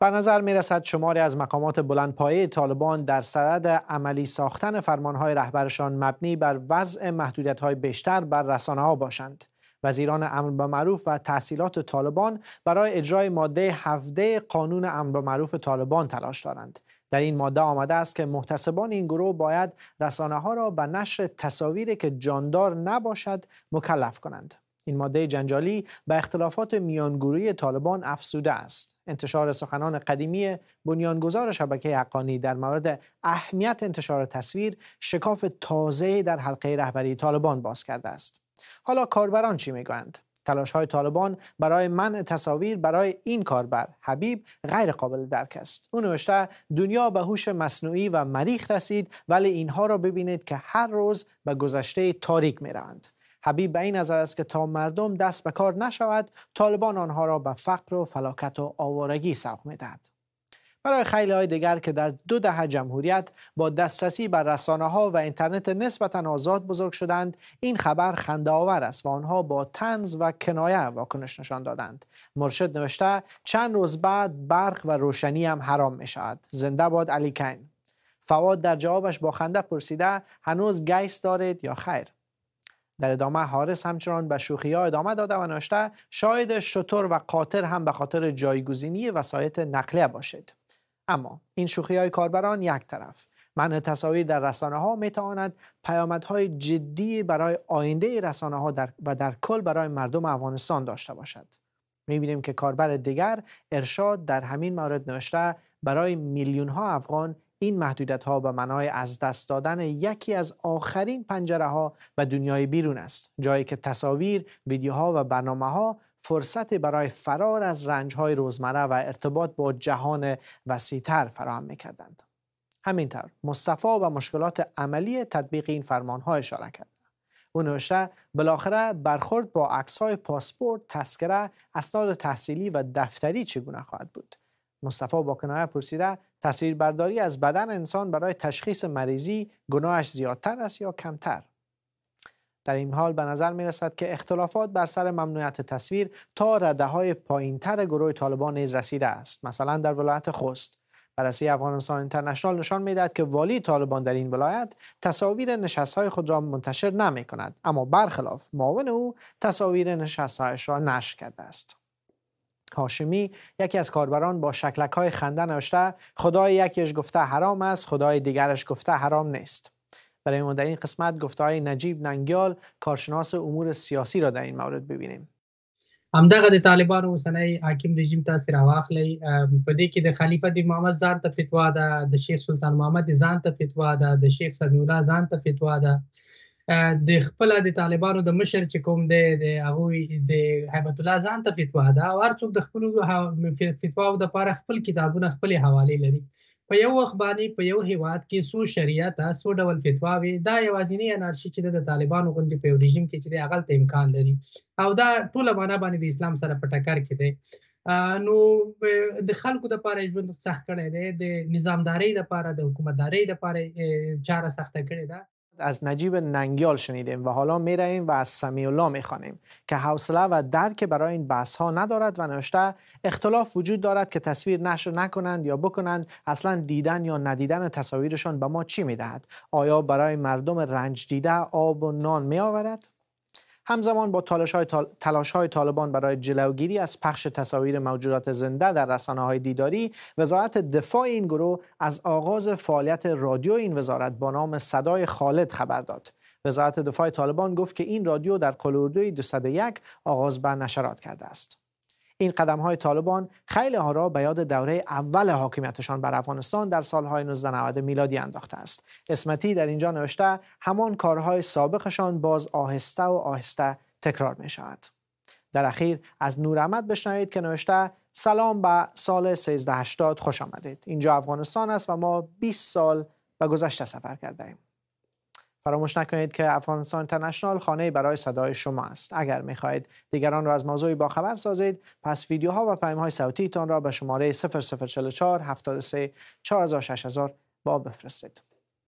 به نظر می رسد شماری از مقامات بلندپایه طالبان در سرد عملی ساختن فرمانهای رهبرشان مبنی بر وضع محدودیت‌های بیشتر بر رسانه ها باشند. وزیران امر به معروف و تحصیلات طالبان برای اجرای ماده هفته قانون امر به معروف طالبان تلاش دارند. در این ماده آمده است که محتسبان این گروه باید رسانه ها را به نشر تصاویری که جاندار نباشد مکلف کنند. این ماده جنجالی به اختلافات میانگروی طالبان افسوده است. انتشار سخنان قدیمی بنیانگذار شبکه حقانی در مورد اهمیت انتشار تصویر شکاف تازه در حلقه رهبری طالبان باز کرده است. حالا کاربران چی میگویند؟ تلاش های طالبان برای منع تصاویر برای این کاربر حبیب غیر قابل درک است او نوشته دنیا به هوش مصنوعی و مریخ رسید ولی اینها را ببینید که هر روز به گذشته تاریک میروند حبیب به این نظر است که تا مردم دست به کار نشود طالبان آنها را به فقر و فلاکت و آوارگی سوق میدهد برای خیلی های دیگر که در دو دهه جمهوریت با دسترسی بر رسانه ها و اینترنت نسبتا آزاد بزرگ شدند این خبر خنده آور است و آنها با تنز و کنایه واکنش نشان دادند مرشد نوشته چند روز بعد برق و روشنی هم حرام می شود زنده باد علی کین فواد در جوابش با خنده پرسیده هنوز گیس دارید یا خیر در ادامه حارس همچنان به شوخی ها ادامه داده و نوشته شاید شطور و قاطر هم به خاطر جایگزینی وسایط نقلیه باشد اما این شوخی های کاربران یک طرف من تصاویر در رسانه ها می تواند پیامدهای جدی برای آینده رسانه ها در و در کل برای مردم افغانستان داشته باشد می بینیم که کاربر دیگر ارشاد در همین مورد نوشته برای میلیون ها افغان این محدودیت ها به معنای از دست دادن یکی از آخرین پنجره ها به دنیای بیرون است جایی که تصاویر ویدیوها و برنامه ها فرصت برای فرار از رنج های روزمره و ارتباط با جهان وسیعتر فراهم می کردند. همینطور مصطفی و مشکلات عملی تطبیق این فرمان ها اشاره کرد. او نوشته بالاخره برخورد با عکس های پاسپورت، تسکره، اسناد تحصیلی و دفتری چگونه خواهد بود؟ مصطفی کنایه پرسیده تصویربرداری از بدن انسان برای تشخیص مریضی گناهش زیادتر است یا کمتر در این حال به نظر می رسد که اختلافات بر سر ممنوعیت تصویر تا رده های پایین تر گروه طالبان نیز رسیده است مثلا در ولایت خوست، بررسی افغانستان اینترنشنال نشان دهد که والی طالبان در این ولایت تصاویر نشستهای خود را منتشر نمی کند اما برخلاف معاون او تصاویر هایش را نشر کرده است هاشمی یکی از کاربران با شکلک های خنده نوشته خدای یکیش گفته حرام است خدای دیگرش گفته حرام نیست برای ما در این قسمت گفته های نجیب ننگیال کارشناس امور سیاسی را در این مورد ببینیم همدغه د و اوسنی حاکم رژیم تاثیر واخلی په دې کې د خلیفه د محمد ځان ته فتوا ده د شیخ سلطان محمد ځان ته فتوا ده د شیخ ځان ده د خپل د طالبانو د مشر چې کوم دی د هغه د هیبت الله ځان ته فتوا ده او هر څوک د خپل فتوا د لپاره خپل کتابونه خپل حواله لري په یو وخت باندې په یو هیواد کې سو شریعت سو ډول فتواوي دا یوازینی انارشي چې د طالبانو غوندې په رژیم کې چې د اغل ته امکان لري او دا ټول معنا باندې د اسلام سره په ټکر کې دی نو د خلکو لپاره ژوند سخت کړی دی د نظامداري لپاره د حکومتداري لپاره چاره سخته کړې ده از نجیب ننگیال شنیدیم و حالا می و از سمی الله می که حوصله و درک برای این بحث ها ندارد و نوشته اختلاف وجود دارد که تصویر نشر نکنند یا بکنند اصلا دیدن یا ندیدن تصاویرشان به ما چی می دهد آیا برای مردم رنج دیده آب و نان می آورد همزمان با تلاش های, طالبان برای جلوگیری از پخش تصاویر موجودات زنده در رسانه های دیداری وزارت دفاع این گروه از آغاز فعالیت رادیو این وزارت با نام صدای خالد خبر داد وزارت دفاع طالبان گفت که این رادیو در قلوردوی 201 آغاز به نشرات کرده است این قدم های طالبان خیلی ها را به یاد دوره اول حاکمیتشان بر افغانستان در سالهای 1990 میلادی انداخته است اسمتی در اینجا نوشته همان کارهای سابقشان باز آهسته و آهسته تکرار می شود در اخیر از احمد بشنوید که نوشته سلام به سال 1380 خوش آمدید اینجا افغانستان است و ما 20 سال به گذشته سفر کرده ایم فراموش نکنید که افغانستان اینترنشنال خانه برای صدای شما است اگر میخواهید دیگران را از موضوعی خبر سازید پس ویدیوها و پیام های صوتی تان را به شماره 0044 73 4000 با بفرستید